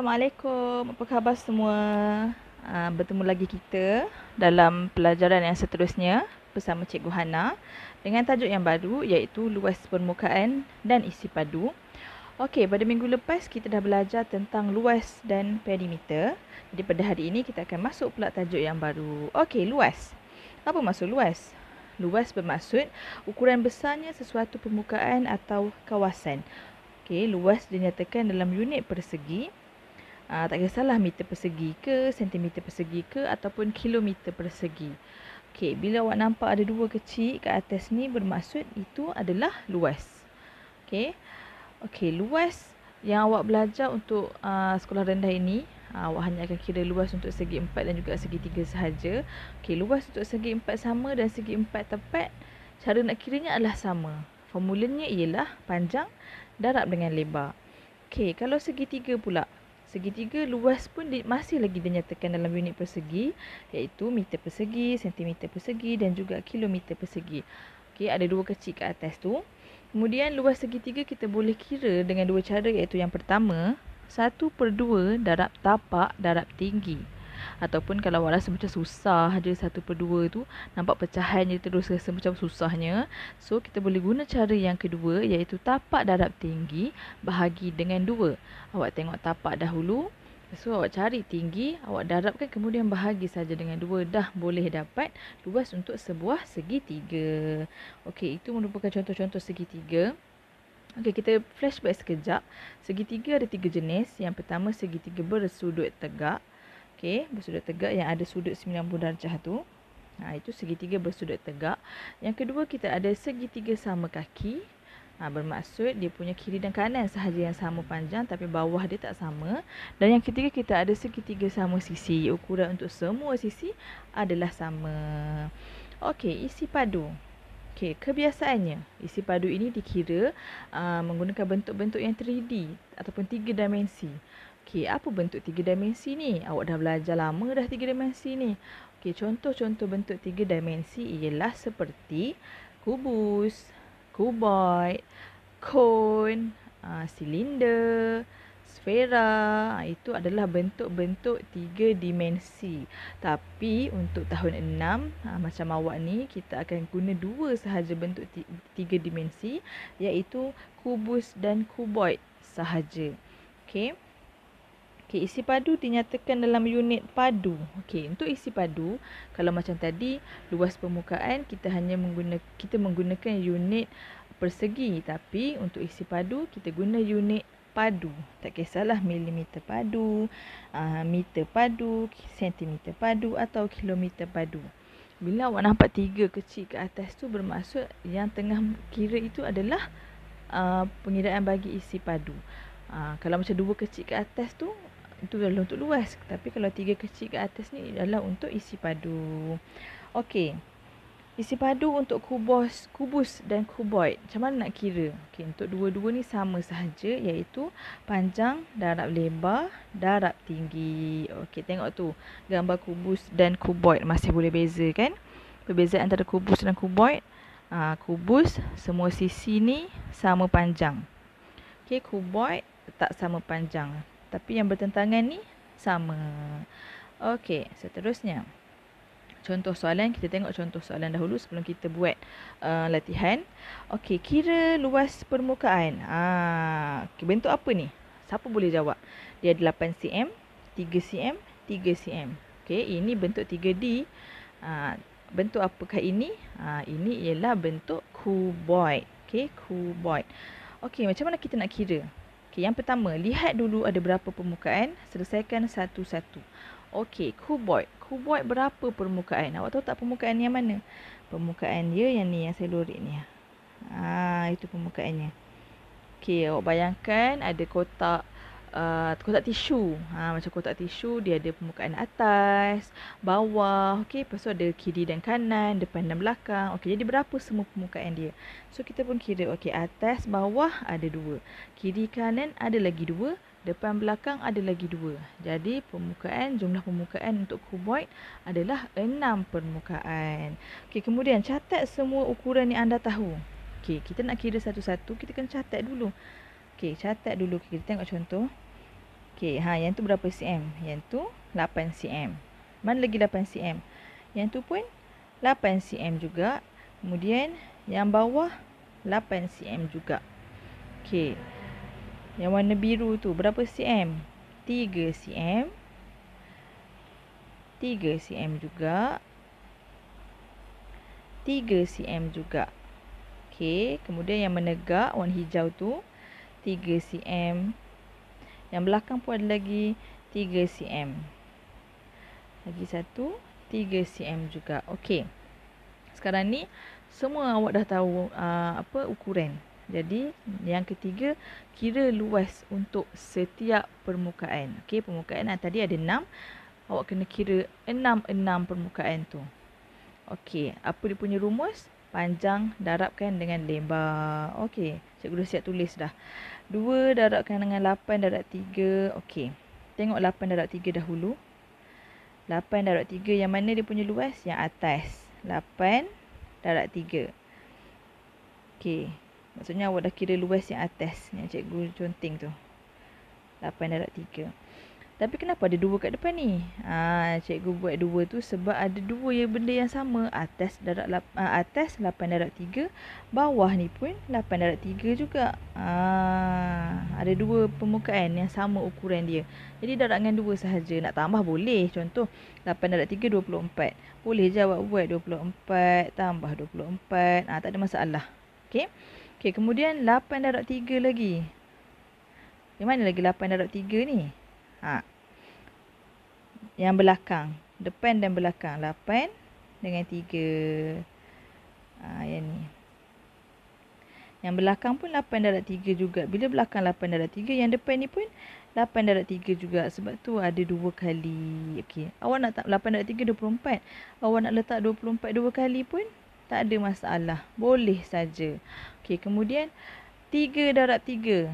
Assalamualaikum. Apa khabar semua? Ha, bertemu lagi kita dalam pelajaran yang seterusnya bersama Cikgu Hana dengan tajuk yang baru iaitu luas permukaan dan isi padu. Okey, pada minggu lepas kita dah belajar tentang luas dan perimeter. Jadi pada hari ini kita akan masuk pula tajuk yang baru. Okey, luas. Apa maksud luas? Luas bermaksud ukuran besarnya sesuatu permukaan atau kawasan. Okey, luas dinyatakan dalam unit persegi. Uh, tak kisahlah meter persegi ke, sentimeter persegi ke ataupun kilometer persegi. Okey, bila awak nampak ada dua kecil kat atas ni bermaksud itu adalah luas. Okey. Okey, luas yang awak belajar untuk uh, sekolah rendah ini Ha, awak hanya akan kira luas untuk segi empat dan juga segi tiga sahaja. Okey, luas untuk segi empat sama dan segi empat tepat. Cara nak kiranya adalah sama. Formulanya ialah panjang darab dengan lebar. Okey, kalau segi tiga pula, Segitiga luas pun di, masih lagi dinyatakan dalam unit persegi iaitu meter persegi, sentimeter persegi dan juga kilometer persegi. Okey, ada dua kecil kat atas tu. Kemudian luas segitiga kita boleh kira dengan dua cara iaitu yang pertama, 1 per 2 darab tapak darab tinggi. Ataupun kalau awak rasa macam susah je satu per dua tu Nampak pecahan je terus rasa macam susahnya So kita boleh guna cara yang kedua iaitu tapak darab tinggi bahagi dengan dua Awak tengok tapak dahulu So awak cari tinggi, awak darabkan kemudian bahagi saja dengan dua dah boleh dapat luas untuk sebuah segitiga. Okey, itu merupakan contoh-contoh segitiga. Okey, kita flashback sekejap. Segitiga ada tiga jenis. Yang pertama segitiga bersudut tegak. Okey, bersudut tegak yang ada sudut 90 darjah tu. Ha, itu segitiga bersudut tegak. Yang kedua kita ada segitiga sama kaki. Ha, bermaksud dia punya kiri dan kanan sahaja yang sama panjang tapi bawah dia tak sama. Dan yang ketiga kita ada segitiga sama sisi. Ukuran untuk semua sisi adalah sama. Okey, isi padu. Okey, kebiasaannya isi padu ini dikira uh, menggunakan bentuk-bentuk yang 3D ataupun 3 dimensi. Okey, apa bentuk tiga dimensi ni? Awak dah belajar lama dah tiga dimensi ni. Okey, contoh-contoh bentuk tiga dimensi ialah seperti kubus, kuboid, cone, silinder, sfera. Itu adalah bentuk-bentuk tiga dimensi. Tapi untuk tahun enam, macam awak ni, kita akan guna dua sahaja bentuk tiga dimensi iaitu kubus dan kuboid sahaja. Okey. Okey, isi padu dinyatakan dalam unit padu. Okey, untuk isi padu, kalau macam tadi, luas permukaan kita hanya mengguna, kita menggunakan unit persegi. Tapi untuk isi padu, kita guna unit padu. Tak kisahlah milimeter padu, ah, meter padu, sentimeter padu atau kilometer padu. Bila awak nampak tiga kecil ke atas tu bermaksud yang tengah kira itu adalah uh, pengiraan bagi isi padu. Uh, kalau macam dua kecil ke atas tu itu adalah untuk luas tapi kalau tiga kecil ke atas ni adalah untuk isi padu okey isi padu untuk kubus kubus dan kuboid macam mana nak kira okey untuk dua-dua ni sama sahaja iaitu panjang darab lebar darab tinggi okey tengok tu gambar kubus dan kuboid masih boleh beza kan perbezaan antara kubus dan kuboid Aa, ah, kubus semua sisi ni sama panjang okey kuboid tak sama panjang tapi yang bertentangan ni sama. Okey, seterusnya. Contoh soalan, kita tengok contoh soalan dahulu sebelum kita buat uh, latihan. Okey, kira luas permukaan. Ah, bentuk apa ni? Siapa boleh jawab? Dia 8 cm, 3 cm, 3 cm. Okey, ini bentuk 3D. Ah, Bentuk apakah ini? Ha, ini ialah bentuk kuboid. Okey, kuboid. Okey, macam mana kita nak kira? Okey, yang pertama, lihat dulu ada berapa permukaan. Selesaikan satu-satu. Okey, kuboid. Kuboid berapa permukaan? Awak tahu tak permukaan yang mana? Permukaan dia yang ni, yang selurit ni. Ah, itu permukaannya. Okey, awak bayangkan ada kotak uh, kotak tisu. Ha, macam kotak tisu dia ada permukaan atas, bawah, okey. Lepas tu ada kiri dan kanan, depan dan belakang. Okey, jadi berapa semua permukaan dia? So kita pun kira okey, atas, bawah ada dua. Kiri kanan ada lagi dua, depan belakang ada lagi dua. Jadi permukaan jumlah permukaan untuk kuboid adalah enam permukaan. Okey, kemudian catat semua ukuran yang anda tahu. Okey, kita nak kira satu-satu, kita kena catat dulu. Okey, catat dulu kita tengok contoh. Okey, ha yang tu berapa cm? Yang tu 8 cm. Mana lagi 8 cm? Yang tu pun 8 cm juga. Kemudian yang bawah 8 cm juga. Okey. Yang warna biru tu berapa cm? 3 cm. 3 cm juga. 3 cm juga. Okey, kemudian yang menegak warna hijau tu 3 cm. Yang belakang pun ada lagi 3 cm. Lagi satu 3 cm juga. Okey. Sekarang ni semua awak dah tahu aa, uh, apa ukuran. Jadi yang ketiga kira luas untuk setiap permukaan. Okey, permukaan ah tadi ada 6. Awak kena kira 6 6 permukaan tu. Okey, apa dia punya rumus? panjang darabkan dengan lebar. Okey, cikgu dah siap tulis dah. 2 darabkan dengan 8 darab 3. Okey. Tengok 8 darab 3 dahulu. 8 darab 3 yang mana dia punya luas? Yang atas. 8 darab 3. Okey. Maksudnya awak dah kira luas yang atas yang cikgu conteng tu. 8 darab tapi kenapa ada dua kat depan ni? Ha, cikgu buat dua tu sebab ada dua yang benda yang sama. Atas darat ha, atas 8 darat 3. Bawah ni pun 8 darat 3 juga. Ha, ada dua permukaan yang sama ukuran dia. Jadi darat dengan dua sahaja. Nak tambah boleh. Contoh 8 darat 3 24. Boleh je awak buat 24 tambah 24. Ha, tak ada masalah. Okay. Okay, kemudian 8 darat 3 lagi. Yang mana lagi 8 darat 3 ni? Ha. Yang belakang. Depan dan belakang. lapan dengan tiga. Ha, yang ni. Yang belakang pun lapan darat tiga juga. Bila belakang lapan darat tiga, yang depan ni pun lapan darat tiga juga. Sebab tu ada dua kali. Okey. Awak nak tak 8 darat puluh empat. Awak nak letak dua puluh empat dua kali pun tak ada masalah. Boleh saja. Okey, kemudian tiga darat tiga.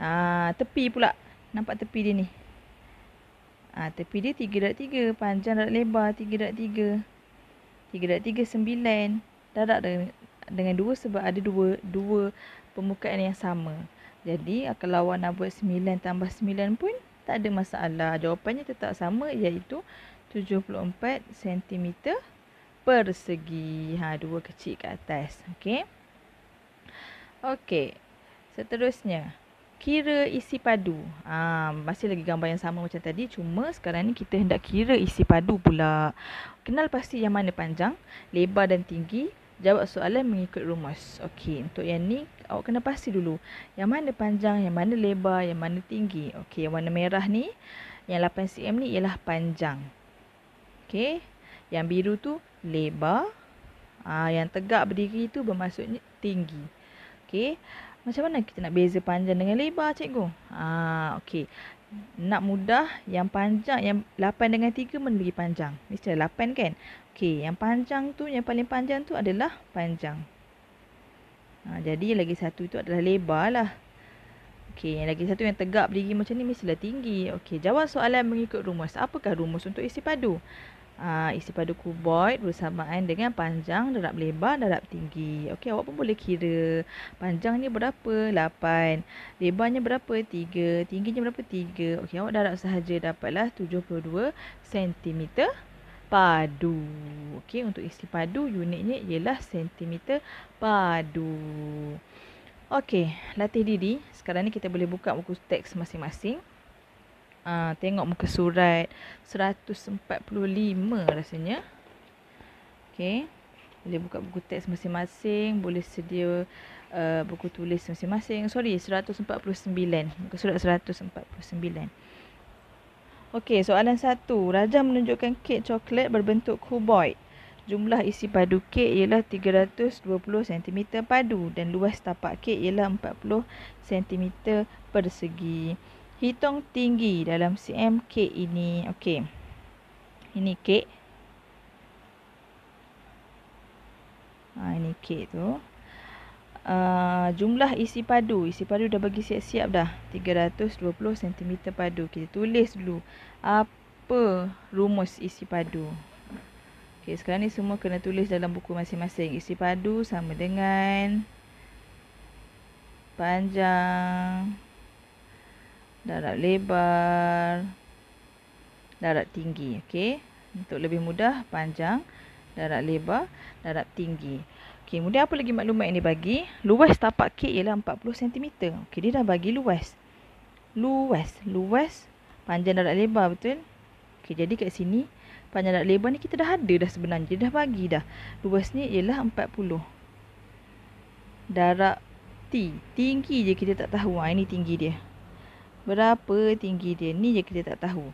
Ah, tepi pula. Nampak tepi dia ni. Ha, tepi dia 3.3. Panjang darat lebar 3.3. 3.3 9. Darat dengan, dengan 2 sebab ada 2, 2 permukaan yang sama. Jadi kalau awak nak buat 9 tambah 9 pun tak ada masalah. Jawapannya tetap sama iaitu 74 cm persegi. Ha, 2 kecil ke atas. Okey. Okey. Seterusnya kira isi padu. Ha, masih lagi gambar yang sama macam tadi. Cuma sekarang ni kita hendak kira isi padu pula. Kenal pasti yang mana panjang, lebar dan tinggi. Jawab soalan mengikut rumus. Okey, untuk yang ni awak kena pasti dulu. Yang mana panjang, yang mana lebar, yang mana tinggi. Okey, yang warna merah ni, yang 8cm ni ialah panjang. Okey, yang biru tu lebar. Ah, ha, yang tegak berdiri tu bermaksudnya tinggi. Okey, macam mana kita nak beza panjang dengan lebar cikgu? Ah, okey. Nak mudah yang panjang yang 8 dengan 3 mana lagi panjang? Mesti 8 kan? Okey, yang panjang tu yang paling panjang tu adalah panjang. Ha, jadi yang lagi satu tu adalah lebar lah. Okey, yang lagi satu yang tegak berdiri macam ni mesti mestilah tinggi. Okey, jawab soalan mengikut rumus. Apakah rumus untuk isi padu? uh, isi padu kuboid bersamaan dengan panjang darab lebar darab tinggi. Okey, awak pun boleh kira Panjangnya berapa? 8. Lebarnya berapa? 3. Tingginya berapa? 3. Okey, awak darab sahaja dapatlah 72 cm padu. Okey, untuk isi padu unitnya ialah cm padu. Okey, latih diri. Sekarang ni kita boleh buka buku teks masing-masing uh, tengok muka surat 145 rasanya. Okey. Boleh buka buku teks masing-masing, boleh sedia uh, buku tulis masing-masing. Sorry, 149. Muka surat 149. Okey, soalan satu. Raja menunjukkan kek coklat berbentuk kuboid. Jumlah isi padu kek ialah 320 cm padu dan luas tapak kek ialah 40 cm persegi hitung tinggi dalam CM kek ini. Okey. Ini K. Ha, ini K tu. Uh, jumlah isi padu. Isi padu dah bagi siap-siap dah. 320 cm padu. Kita tulis dulu. Apa rumus isi padu. Okay, sekarang ni semua kena tulis dalam buku masing-masing. Isi padu sama dengan panjang darat lebar, darat tinggi. Okey. Untuk lebih mudah, panjang, darat lebar, darat tinggi. Okey, kemudian apa lagi maklumat yang dia bagi? Luas tapak kek ialah 40 cm. Okey, dia dah bagi luas. Luas, luas, panjang darat lebar, betul? Okey, jadi kat sini, panjang darat lebar ni kita dah ada dah sebenarnya. Dia dah bagi dah. Luas ni ialah 40. Darat T. Tinggi je kita tak tahu. Ha, ini tinggi dia. Berapa tinggi dia ni je kita tak tahu.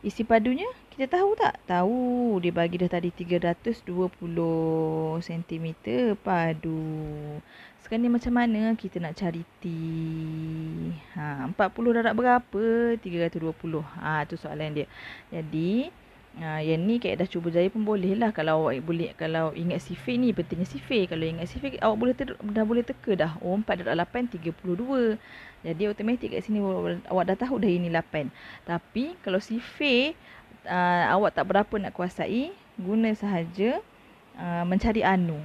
Isi padunya kita tahu tak? Tahu. Dia bagi dah tadi 320 cm padu. Sekarang ni macam mana kita nak cari T? Ha, 40 darab berapa? 320. Ha, tu soalan dia. Jadi, Ha, yang ni dah cuba jaya pun boleh lah kalau awak boleh kalau ingat sifir ni pentingnya sifir kalau ingat sifir awak boleh ter, dah boleh teka dah oh 4.8.32 jadi automatik kat sini awak dah tahu dah ini 8 tapi kalau sifir uh, awak tak berapa nak kuasai guna sahaja uh, mencari anu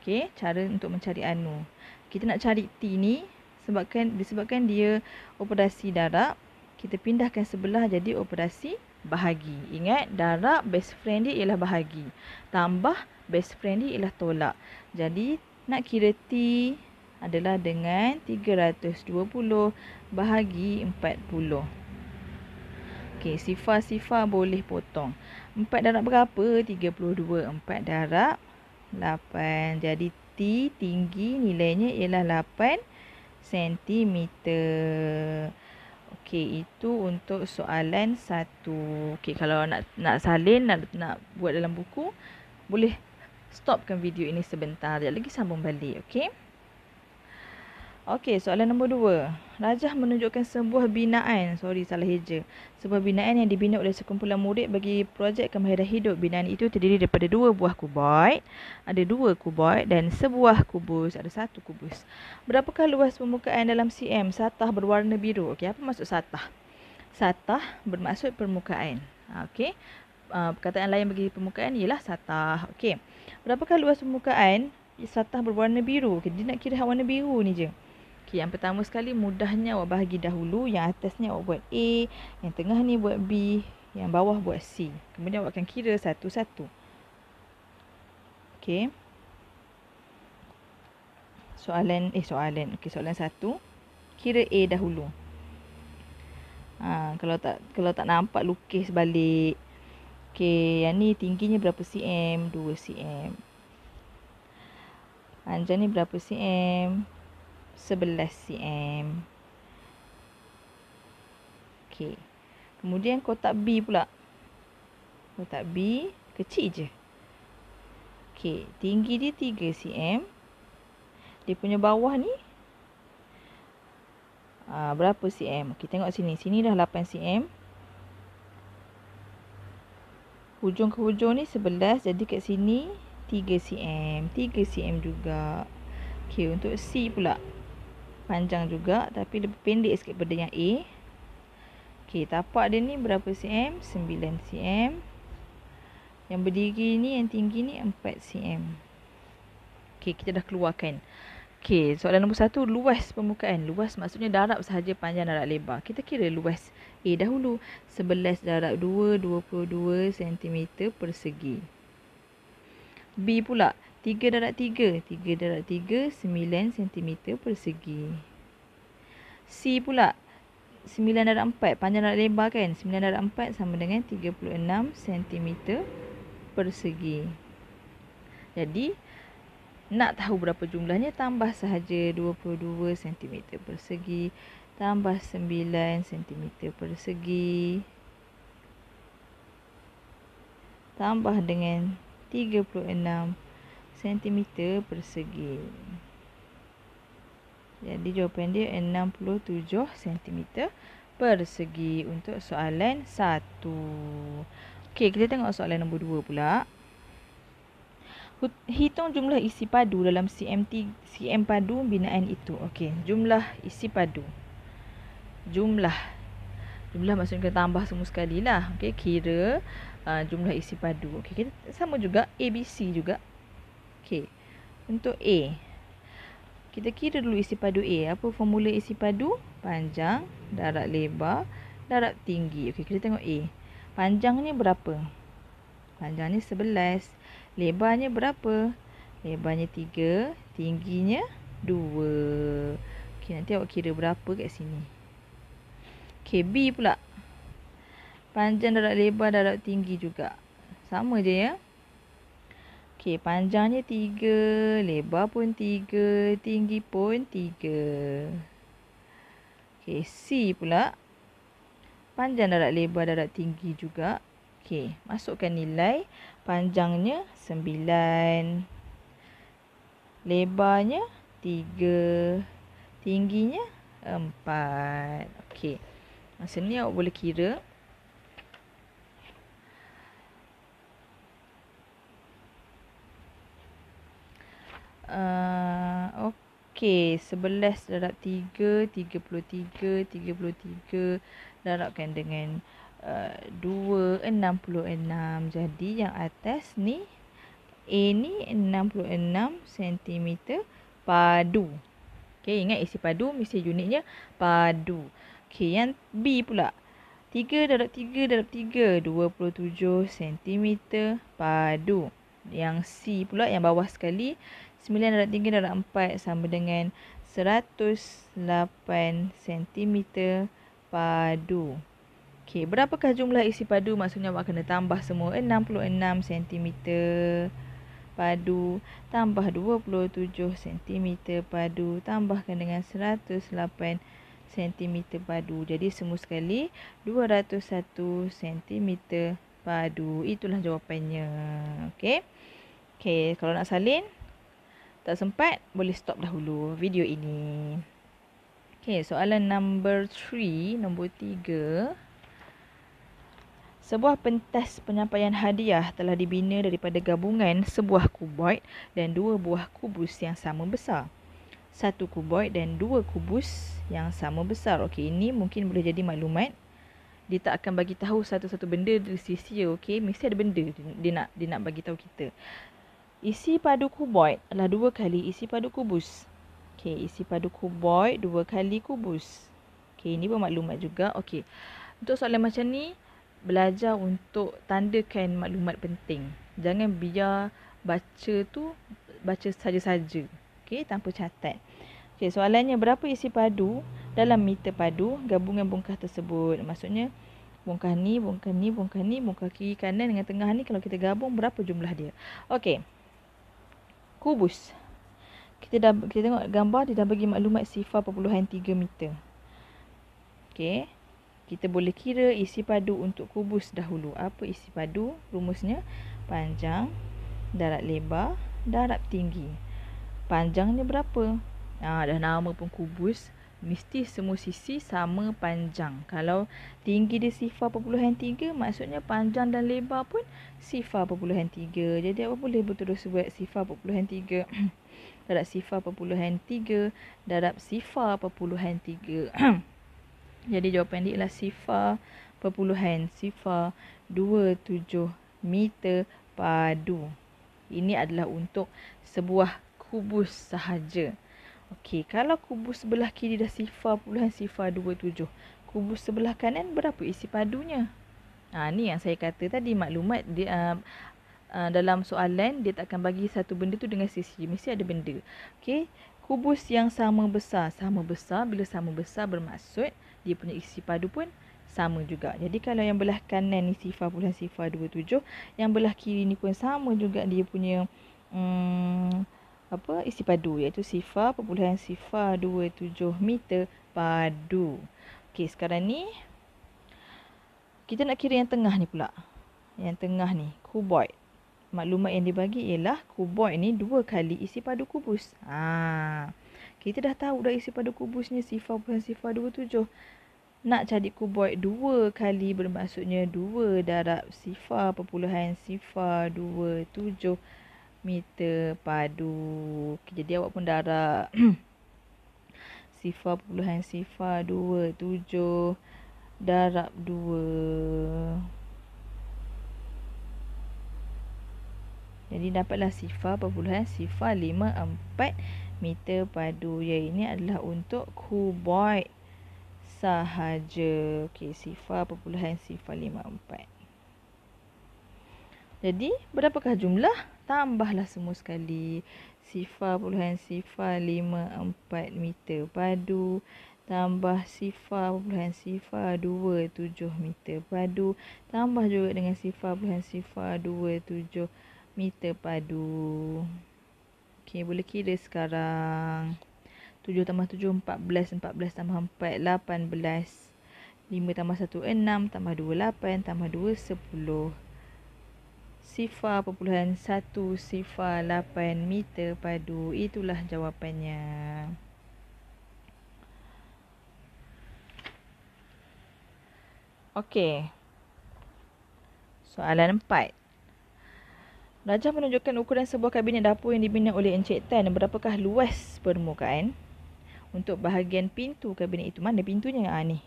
okey cara untuk mencari anu kita nak cari T ni sebabkan disebabkan dia operasi darab kita pindahkan sebelah jadi operasi bahagi. Ingat darab best friend dia ialah bahagi. Tambah best friend dia ialah tolak. Jadi nak kira T adalah dengan 320 bahagi 40. Okey, sifar-sifar boleh potong. 4 darab berapa? 32. 4 darab 8. Jadi T tinggi nilainya ialah 8 sentimeter. Okey, itu untuk soalan satu. Okey, kalau nak nak salin, nak nak buat dalam buku, boleh stopkan video ini sebentar. Sekejap lagi sambung balik, okey? Okey, soalan nombor dua. Rajah menunjukkan sebuah binaan, sorry salah heja. Sebuah binaan yang dibina oleh sekumpulan murid bagi projek kemahiran hidup. Binaan itu terdiri daripada dua buah kuboid. Ada dua kuboid dan sebuah kubus. Ada satu kubus. Berapakah luas permukaan dalam CM? Satah berwarna biru. Okey, apa maksud satah? Satah bermaksud permukaan. Okey. Uh, perkataan lain bagi permukaan ialah satah. Okey. Berapakah luas permukaan satah berwarna biru? Okey, dia nak kira warna biru ni je. Okey, yang pertama sekali mudahnya awak bahagi dahulu. Yang atasnya awak buat A, yang tengah ni buat B, yang bawah buat C. Kemudian awak akan kira satu-satu. Okey. Soalan eh soalan. Okey, soalan satu. Kira A dahulu. Ha, kalau tak kalau tak nampak lukis balik. Okey, yang ni tingginya berapa cm? 2 cm. Panjang ni berapa cm? 11 cm. Okey. Kemudian kotak B pula. Kotak B kecil je. Okey, tinggi dia 3 cm. Dia punya bawah ni aa, ah, berapa cm? Okey, tengok sini. Sini dah 8 cm. Hujung ke hujung ni 11, jadi kat sini 3 cm. 3 cm juga. Okey, untuk C pula panjang juga tapi dia pendek sikit pada yang A. Okey, tapak dia ni berapa cm? 9 cm. Yang berdiri ni yang tinggi ni 4 cm. Okey, kita dah keluarkan. Okey, soalan nombor satu, luas permukaan. Luas maksudnya darab sahaja panjang darab lebar. Kita kira luas A dahulu. 11 darab 2, 22 cm persegi. B pula, Tiga darab tiga, tiga darab tiga, sembilan sentimeter persegi. C pula. sembilan darab empat, panjang darab lebar kan? 9 darat 4 sama dengan tiga puluh enam sentimeter persegi. Jadi, nak tahu berapa jumlahnya, tambah sahaja dua puluh dua sentimeter persegi. Tambah sembilan sentimeter persegi. Tambah dengan 36 cm cm persegi. Jadi jawapan dia 67 cm persegi untuk soalan 1. Okey, kita tengok soalan nombor 2 pula. Hitung jumlah isi padu dalam CMT CM padu binaan itu. Okey, jumlah isi padu. Jumlah jumlah maksudnya kita tambah semua sekali lah. Okey, kira uh, jumlah isi padu. Okey, sama juga ABC juga. Okey. Untuk A. Kita kira dulu isi padu A. Apa formula isi padu? Panjang, darab lebar, darab tinggi. Okey, kita tengok A. Panjangnya berapa? Panjangnya 11. Lebarnya berapa? Lebarnya 3. Tingginya 2. Okey, nanti awak kira berapa kat sini. Okey, B pula. Panjang darab lebar, darab tinggi juga. Sama je ya. Okey, panjangnya 3, lebar pun 3, tinggi pun 3. Okey, C pula. Panjang darat lebar darat tinggi juga. Okey, masukkan nilai. Panjangnya 9. Lebarnya 3. Tingginya 4. Okey. Masa ni awak boleh kira. uh, okey 11 darab 3 33 33 darabkan dengan uh, 2 66 jadi yang atas ni A ni 66 cm padu okey ingat isi padu mesti unitnya padu okey yang B pula 3 darab 3 darab 3 27 cm padu yang C pula yang bawah sekali 9 darab 3 darab 4 sama dengan 108 cm padu. Okey, berapakah jumlah isi padu? Maksudnya awak kena tambah semua 66 cm padu tambah 27 cm padu tambahkan dengan 108 cm padu. Jadi semua sekali 201 cm padu. Itulah jawapannya. Okey. Okey, kalau nak salin tak sempat boleh stop dahulu video ini. Okay, soalan number three, nombor tiga. Sebuah pentas penyampaian hadiah telah dibina daripada gabungan sebuah kuboid dan dua buah kubus yang sama besar. Satu kuboid dan dua kubus yang sama besar. Okey, ini mungkin boleh jadi maklumat. Dia tak akan bagi tahu satu-satu benda dari sisi okey, mesti ada benda dia nak dia nak bagi tahu kita. Isi padu kuboid adalah dua kali isi padu kubus. Okey, isi padu kuboid dua kali kubus. Okey, ini pun juga. Okey, untuk soalan macam ni, belajar untuk tandakan maklumat penting. Jangan biar baca tu baca saja-saja. Okey, tanpa catat. Okey, soalannya berapa isi padu dalam meter padu gabungan bongkah tersebut? Maksudnya, bongkah ni, bongkah ni, bongkah ni, bongkah kiri kanan dengan tengah ni kalau kita gabung berapa jumlah dia? Okey kubus. Kita dah kita tengok gambar dia dah bagi maklumat sifar perpuluhan 3 meter. Okey. Kita boleh kira isi padu untuk kubus dahulu. Apa isi padu? Rumusnya panjang, darat lebar, darat tinggi. Panjangnya berapa? Ah, dah nama pun kubus mesti semua sisi sama panjang. Kalau tinggi dia sifar perpuluhan tiga, maksudnya panjang dan lebar pun sifar perpuluhan tiga. Jadi apa boleh betul berterus buat sifar perpuluhan tiga. darab sifar perpuluhan tiga, darab lah. sifar perpuluhan tiga. Jadi jawapan dia ialah sifar perpuluhan sifar dua tujuh meter padu. Ini adalah untuk sebuah kubus sahaja. Okey, kalau kubus sebelah kiri dah sifar puluhan sifar 27. Kubus sebelah kanan berapa isi padunya? Ha, ni yang saya kata tadi maklumat dia, uh, uh, dalam soalan dia tak akan bagi satu benda tu dengan sisi. Mesti ada benda. Okey, kubus yang sama besar. Sama besar, bila sama besar bermaksud dia punya isi padu pun sama juga. Jadi kalau yang belah kanan ni sifar puluhan sifar 27, yang belah kiri ni pun sama juga dia punya... Um, apa isi padu iaitu sifar perpuluhan sifar 27 meter padu. Okey, sekarang ni kita nak kira yang tengah ni pula. Yang tengah ni, kuboid. Maklumat yang dibagi ialah kuboid ni dua kali isi padu kubus. Ha. Kita dah tahu dah isi padu kubusnya sifar perpuluhan sifar 27. Nak cari kuboid dua kali bermaksudnya dua darab sifar perpuluhan sifar 27 meter padu. Okay, jadi awak pun darab. sifar puluhan sifar dua tujuh darab dua. Jadi dapatlah sifar perpuluhan sifar empat meter padu. Ya ini adalah untuk kuboid sahaja. Okey, sifar perpuluhan sifar empat. Jadi berapakah jumlah? Tambahlah semua sekali. Sifar puluhan sifar 54 meter padu. Tambah sifar puluhan sifar 27 meter padu. Tambah juga dengan sifar puluhan sifar 27 meter padu. Okey, boleh kira sekarang. 7 tambah 7, 14. 14 tambah 4, 18. 5 tambah 1, 6. Tambah 2, 8. Tambah 2, 10 sifar perpuluhan satu sifar lapan meter padu itulah jawapannya Okey. Soalan empat. Rajah menunjukkan ukuran sebuah kabinet dapur yang dibina oleh Encik Tan berapakah luas permukaan untuk bahagian pintu kabinet itu. Mana pintunya? Ha, ni.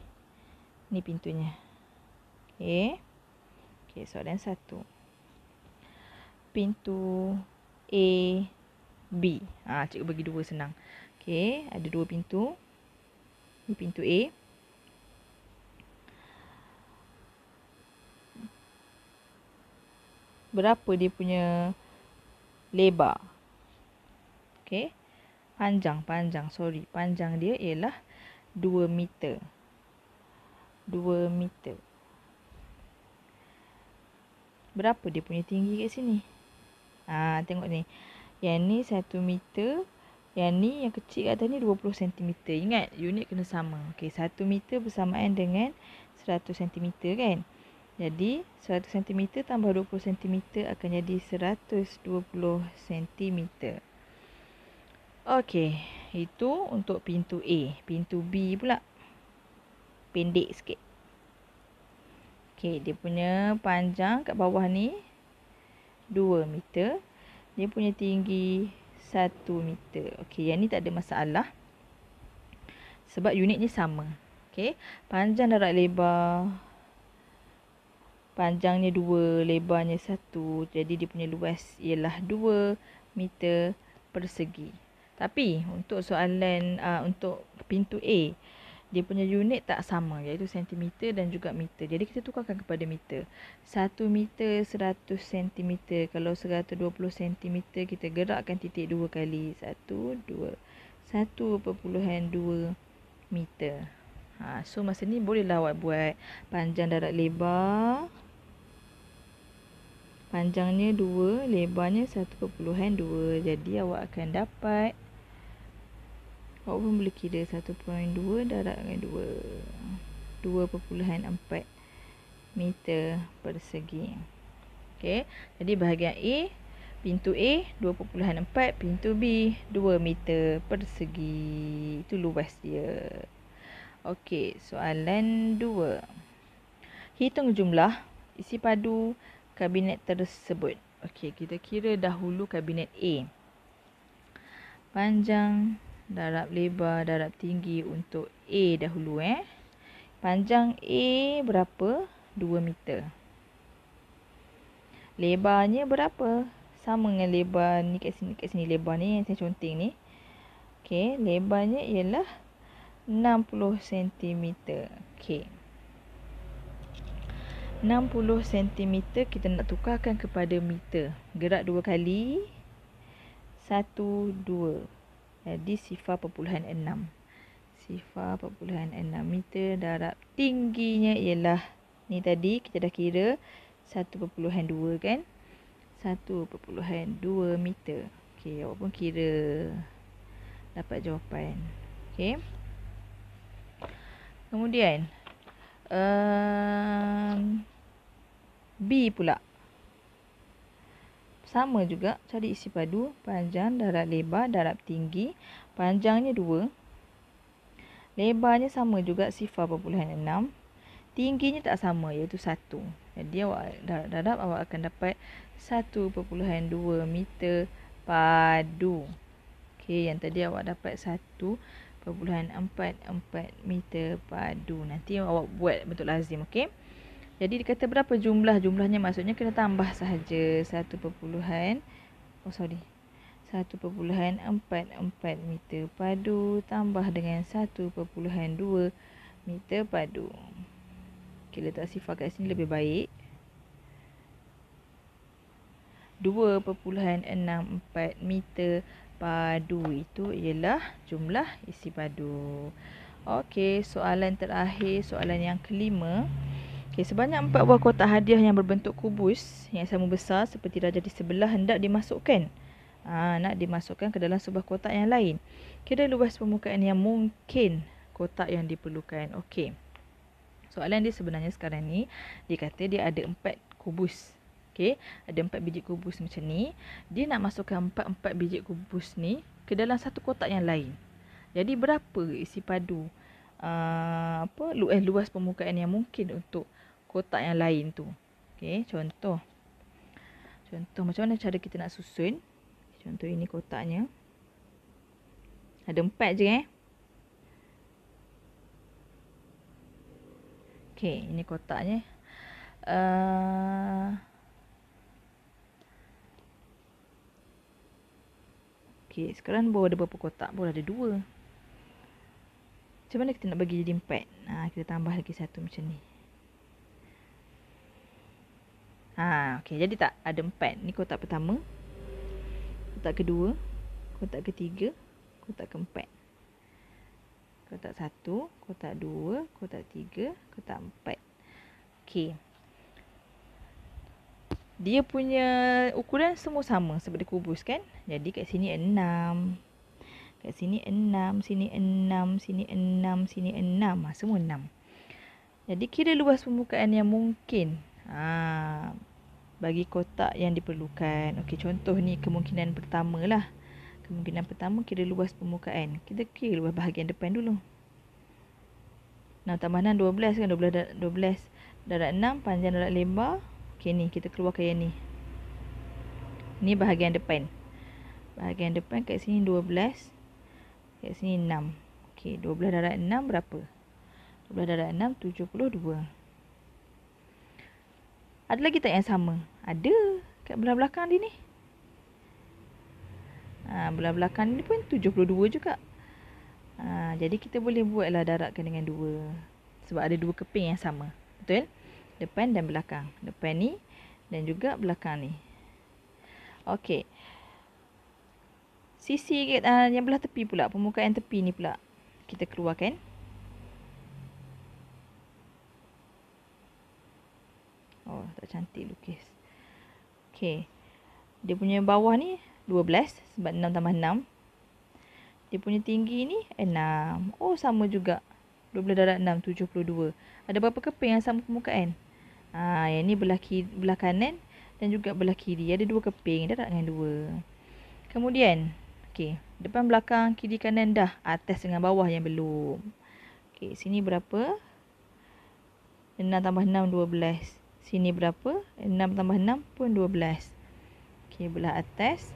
Ni pintunya. Okey. Eh? Okey, soalan satu. 1 pintu A, B. Ah, ha, cikgu bagi dua senang. Okey, ada dua pintu. Ini pintu A. Berapa dia punya lebar? Okey. Panjang, panjang. Sorry. Panjang dia ialah 2 meter. 2 meter. Berapa dia punya tinggi kat sini? Ha, tengok ni. Yang ni 1 meter. Yang ni yang kecil kat atas ni 20 cm. Ingat unit kena sama. Okey, 1 meter bersamaan dengan 100 cm kan. Jadi 100 cm tambah 20 cm akan jadi 120 cm. Okey, itu untuk pintu A. Pintu B pula pendek sikit. Okey, dia punya panjang kat bawah ni 2 meter. Dia punya tinggi 1 meter. Okey, yang ni tak ada masalah. Sebab unitnya sama. Okey, panjang darat lebar. Panjangnya 2, lebarnya 1. Jadi, dia punya luas ialah 2 meter persegi. Tapi, untuk soalan uh, untuk pintu A, dia punya unit tak sama iaitu sentimeter dan juga meter. Jadi kita tukarkan kepada meter. 1 meter 100 sentimeter. Kalau 120 sentimeter kita gerakkan titik 2 kali. 1, 2. meter. Ha, so masa ni bolehlah awak buat panjang darat lebar. Panjangnya 2, lebarnya 1.2. Jadi awak akan dapat 1.2. Awak pun boleh kira 1.2 darat dengan 2. 2.4 meter persegi. Okey. Jadi bahagian A, pintu A 2.4, pintu B 2 meter persegi. Itu luas dia. Okey, soalan 2. Hitung jumlah isi padu kabinet tersebut. Okey, kita kira dahulu kabinet A. Panjang darab lebar, darab tinggi untuk A dahulu eh. Panjang A berapa? 2 meter. Lebarnya berapa? Sama dengan lebar ni kat sini, kat sini lebar ni yang saya conteng ni. Okey, lebarnya ialah 60 cm. Okey. 60 cm kita nak tukarkan kepada meter. Gerak dua kali. Satu, dua. Jadi sifar perpuluhan enam. Sifar perpuluhan enam meter darab tingginya ialah ni tadi kita dah kira satu perpuluhan dua kan. Satu perpuluhan dua meter. Okey, awak pun kira dapat jawapan. Okey. Kemudian, um, B pula sama juga cari isi padu panjang darab lebar darab tinggi panjangnya 2 lebarnya sama juga sifar perpuluhan 6 tingginya tak sama iaitu 1 jadi awak darab, darab awak akan dapat 1.2 meter padu Okey, yang tadi awak dapat perpuluhan 1.44 meter padu nanti awak buat bentuk lazim okey jadi dia kata berapa jumlah? Jumlahnya maksudnya kena tambah sahaja 1.4 oh sorry. 1.44 meter padu tambah dengan 1.2 meter padu. Okey, letak sifar kat sini lebih baik. 2.64 meter padu itu ialah jumlah isi padu. Okey, soalan terakhir, soalan yang kelima. Okay, sebanyak empat buah kotak hadiah yang berbentuk kubus yang sama besar seperti raja di sebelah hendak dimasukkan. ha, nak dimasukkan ke dalam sebuah kotak yang lain. Kira luas permukaan yang mungkin kotak yang diperlukan. Okey. Soalan dia sebenarnya sekarang ni dia kata dia ada empat kubus. Okey, ada empat biji kubus macam ni. Dia nak masukkan empat-empat biji kubus ni ke dalam satu kotak yang lain. Jadi berapa isi padu Uh, apa eh, luas permukaan yang mungkin untuk kotak yang lain tu. Okey, contoh. Contoh macam mana cara kita nak susun. Contoh ini kotaknya. Ada empat je eh. Okey, ini kotaknya. Uh, okey, sekarang boleh ada berapa kotak? Boleh ada dua. Macam mana kita nak bagi jadi empat? Ha, kita tambah lagi satu macam ni. Ha, okay Jadi tak ada empat. Ni kotak pertama. Kotak kedua. Kotak ketiga. Kotak keempat. Kotak satu. Kotak dua. Kotak tiga. Kotak empat. Okay. Dia punya ukuran semua sama seperti kubus kan? Jadi kat sini enam. Kat sini enam. Sini enam. Sini enam. Sini enam. Ha, semua enam. Jadi kira luas permukaan yang mungkin ha, bagi kotak yang diperlukan. Okey, contoh ni kemungkinan pertama lah. Kemungkinan pertama kira luas permukaan. Kita kira luas bahagian depan dulu. Nah, tambahan 12 kan 12 12 darat 6 panjang darat lebar. Okey ni kita keluarkan yang ni. Ni bahagian depan. Bahagian depan kat sini 12. Kat sini 6. Okey, 12 darat 6 berapa? 12 darat 6 72. Ada lagi tak yang sama? Ada. Kat belah-belakang dia ni. Ha, belah-belakang dia pun 72 juga. Ha, jadi kita boleh buat lah darabkan dengan dua. Sebab ada dua keping yang sama. Betul? Depan dan belakang. Depan ni dan juga belakang ni. Okey. Sisi uh, yang belah tepi pula. Pemukaan tepi ni pula. Kita keluarkan. Oh, tak cantik lukis. Okay. Dia punya bawah ni 12 sebab 6 tambah 6. Dia punya tinggi ni 6. Oh, sama juga. 12 darat 6, 72. Ada berapa keping yang sama permukaan? Ha, yang ni belah, kiri, belah kanan dan juga belah kiri. Ada dua keping, darat dengan dua. Kemudian, okay, depan belakang kiri kanan dah. Atas dengan bawah yang belum. Okay, sini berapa? 6 tambah 6, 12. Sini berapa? 6 tambah 6 pun 12. Okey, belah atas.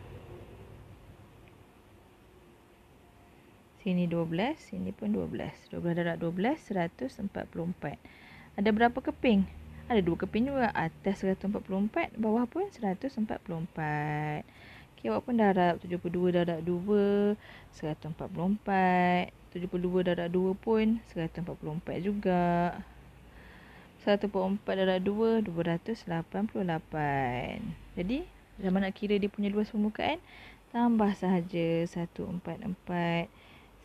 Sini 12, sini pun 12. 12 darab 12, 144. Ada berapa keping? Ada dua keping juga. Atas 144, bawah pun 144. Okey, awak pun darab 72 darab 2, 144. 72 darab 2 pun 144 juga. 1.4 darab 2 288 jadi zaman nak kira dia punya luas permukaan tambah sahaja 1.44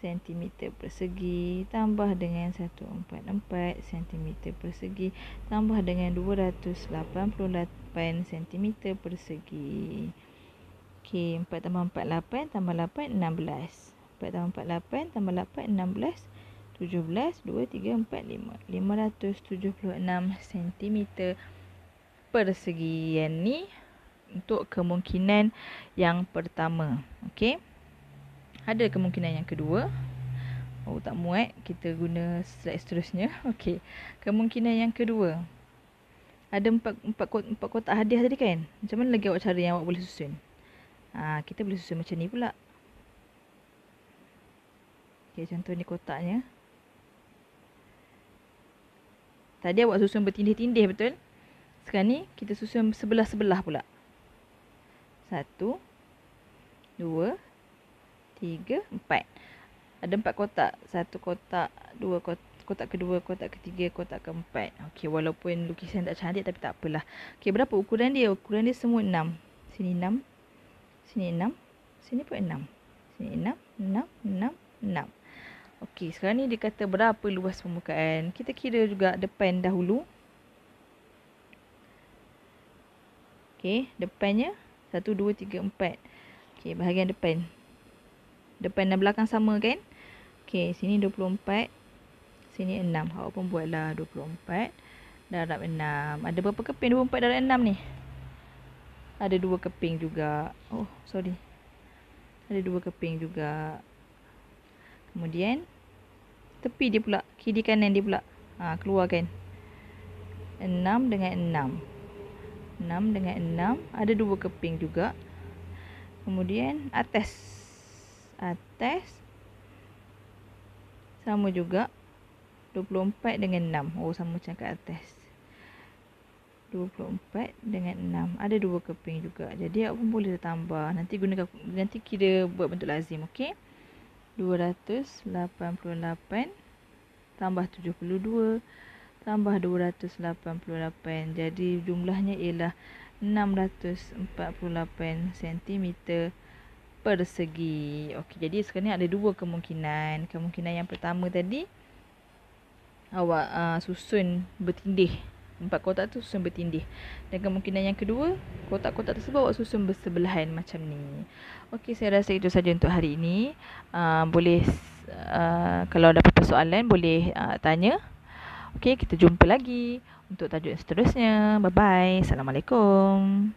cm persegi tambah dengan 1.44 cm persegi tambah dengan 288 cm persegi Okay 4 tambah 4, 8 tambah 8, 16 4 tambah 4, 8 tambah 8, 16 576 cm persegi yang ni untuk kemungkinan yang pertama. Okey. Ada kemungkinan yang kedua. Oh tak muat, kita guna slide seterusnya. Okey. Kemungkinan yang kedua. Ada empat empat kotak, empat kotak hadiah tadi kan? Macam mana lagi awak cari yang awak boleh susun? Ah, ha, kita boleh susun macam ni pula. Okey, contoh ni kotaknya. Tadi awak susun bertindih-tindih betul? Sekarang ni kita susun sebelah-sebelah pula. Satu. Dua. Tiga. Empat. Ada empat kotak. Satu kotak. Dua kotak. Kotak kedua, kotak ketiga, kotak keempat Okey, walaupun lukisan tak cantik tapi tak apalah Okey, berapa ukuran dia? Ukuran dia semua enam Sini enam Sini enam Sini pun enam Sini enam, enam, enam, enam, enam. Okey, sekarang ni dia kata berapa luas permukaan. Kita kira juga depan dahulu. Okey, depannya 1 2 3 4. Okey, bahagian depan. Depan dan belakang sama kan? Okey, sini 24. Sini 6. Awak pun buatlah 24 darab 6. Ada berapa keping 24 darab 6 ni? Ada 2 keping juga. Oh, sorry. Ada 2 keping juga. Kemudian tepi dia pula kiri kanan dia pula ha, keluarkan 6 dengan 6 6 dengan 6 ada dua keping juga kemudian atas atas sama juga 24 dengan 6 oh sama macam kat atas 24 dengan 6 Ada dua keping juga Jadi aku boleh tambah Nanti guna Nanti kira buat bentuk lazim Okay 288 tambah 72 tambah 288 jadi jumlahnya ialah 648 cm persegi. Okey, jadi sekarang ada dua kemungkinan. Kemungkinan yang pertama tadi awak uh, susun bertindih empat kotak tu susun bertindih. Dan kemungkinan yang kedua, kotak-kotak tersebut awak susun bersebelahan macam ni. Okey, saya rasa itu saja untuk hari ini. Uh, boleh uh, kalau ada apa-apa soalan boleh uh, tanya. Okey, kita jumpa lagi untuk tajuk seterusnya. Bye-bye. Assalamualaikum.